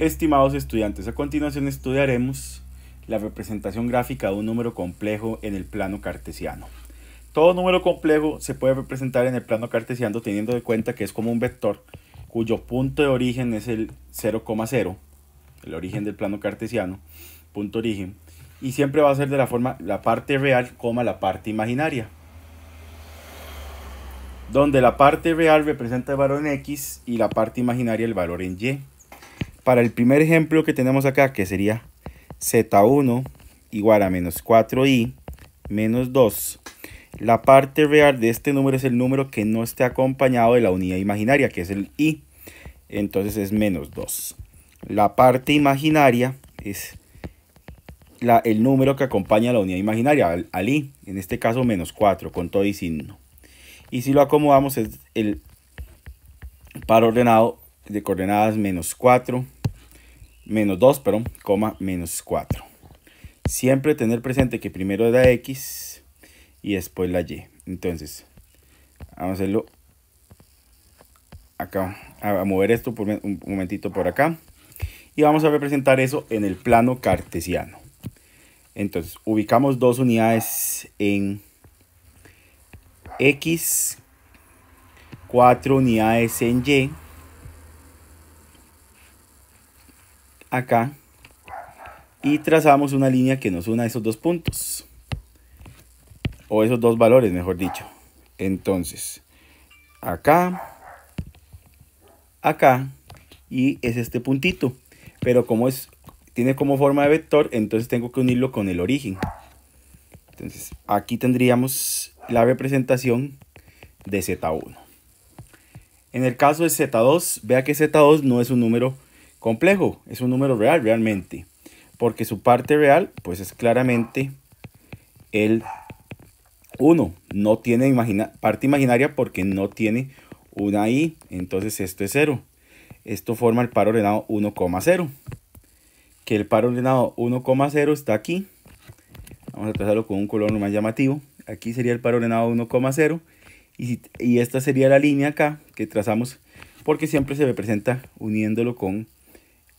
Estimados estudiantes, a continuación estudiaremos la representación gráfica de un número complejo en el plano cartesiano. Todo número complejo se puede representar en el plano cartesiano teniendo en cuenta que es como un vector cuyo punto de origen es el 0,0, el origen del plano cartesiano, punto origen, y siempre va a ser de la forma la parte real, coma la parte imaginaria donde la parte real representa el valor en X y la parte imaginaria el valor en Y. Para el primer ejemplo que tenemos acá, que sería z1 igual a menos 4i menos 2, la parte real de este número es el número que no esté acompañado de la unidad imaginaria, que es el i. Entonces es menos 2. La parte imaginaria es el número que acompaña a la unidad imaginaria, al, i. En este caso menos 4, con todo y signo. Y si lo acomodamos es el par ordenado de coordenadas menos 4, menos 2, perdón, coma menos 4. Siempre tener presente que primero es la X y después la Y. Entonces, vamos a hacerlo acá, a mover esto por un momentito por acá. Y vamos a representar eso en el plano cartesiano. Entonces, ubicamos dos unidades en X, cuatro unidades en Y acá y trazamos una línea que nos una a esos dos puntos o esos dos valores mejor dicho entonces acá acá y es este puntito pero como es tiene como forma de vector entonces tengo que unirlo con el origen entonces aquí tendríamos la representación de z1 en el caso de z2 vea que z2 no es un número complejo, es un número real realmente, porque su parte real pues es claramente el 1, no tiene parte imaginaria porque no tiene una i, entonces esto es 0. Esto forma el par ordenado 1,0, que el par ordenado 1,0 está aquí. Vamos a trazarlo con un color más llamativo. Aquí sería el par ordenado 1,0 y, y esta sería la línea acá que trazamos porque siempre se representa uniéndolo con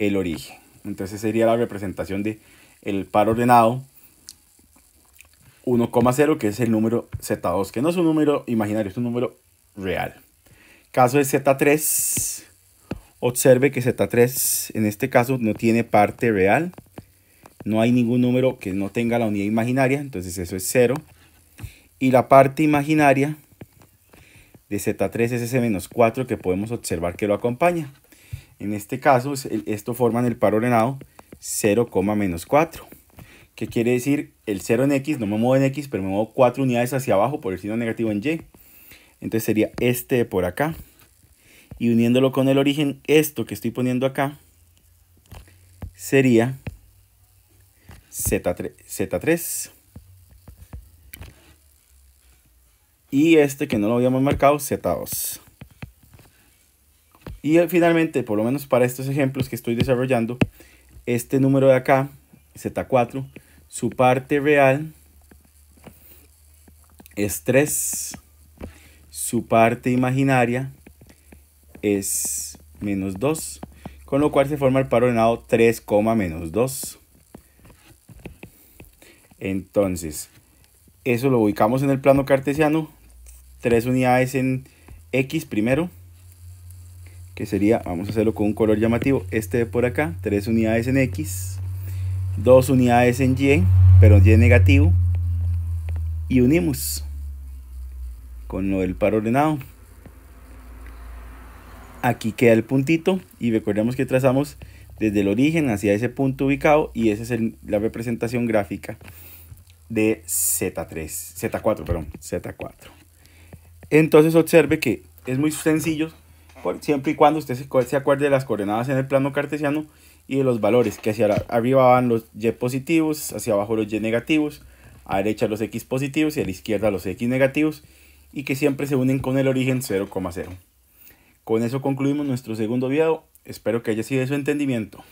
el origen. Entonces sería la representación de el par ordenado 1,0, que es el número Z2, que no es un número imaginario, es un número real. Caso de Z3, observe que Z3 en este caso no tiene parte real. No hay ningún número que no tenga la unidad imaginaria, entonces eso es 0. Y la parte imaginaria de Z3 es ese menos 4 que podemos observar que lo acompaña. En este caso, esto forma en el par ordenado 0, menos 4. ¿Qué quiere decir? El 0 en X, no me muevo en X, pero me muevo 4 unidades hacia abajo por el signo negativo en Y. Entonces sería este por acá. Y uniéndolo con el origen, esto que estoy poniendo acá sería Z3. Z3. Y este que no lo habíamos marcado, Z2. Y eh, finalmente, por lo menos para estos ejemplos que estoy desarrollando, este número de acá, Z4, su parte real es 3, su parte imaginaria es menos 2, con lo cual se forma el par ordenado 3, menos 2. Entonces, eso lo ubicamos en el plano cartesiano, 3 unidades en X primero, que sería, vamos a hacerlo con un color llamativo, este de por acá, 3 unidades en X, 2 unidades en Y, pero Y negativo, y unimos con lo del par ordenado. Aquí queda el puntito y recordemos que trazamos desde el origen hacia ese punto ubicado y esa es la representación gráfica de Z3, Z4, perdón, Z4. Entonces observe que es muy sencillo siempre y cuando usted se, acuerde de las coordenadas en el plano cartesiano y de los valores, que hacia arriba van los y positivos, hacia abajo los y negativos, a derecha los x positivos y a la izquierda los x negativos, y que siempre se unen con el origen 0,0. Con eso concluimos nuestro segundo video, espero que haya sido de su entendimiento.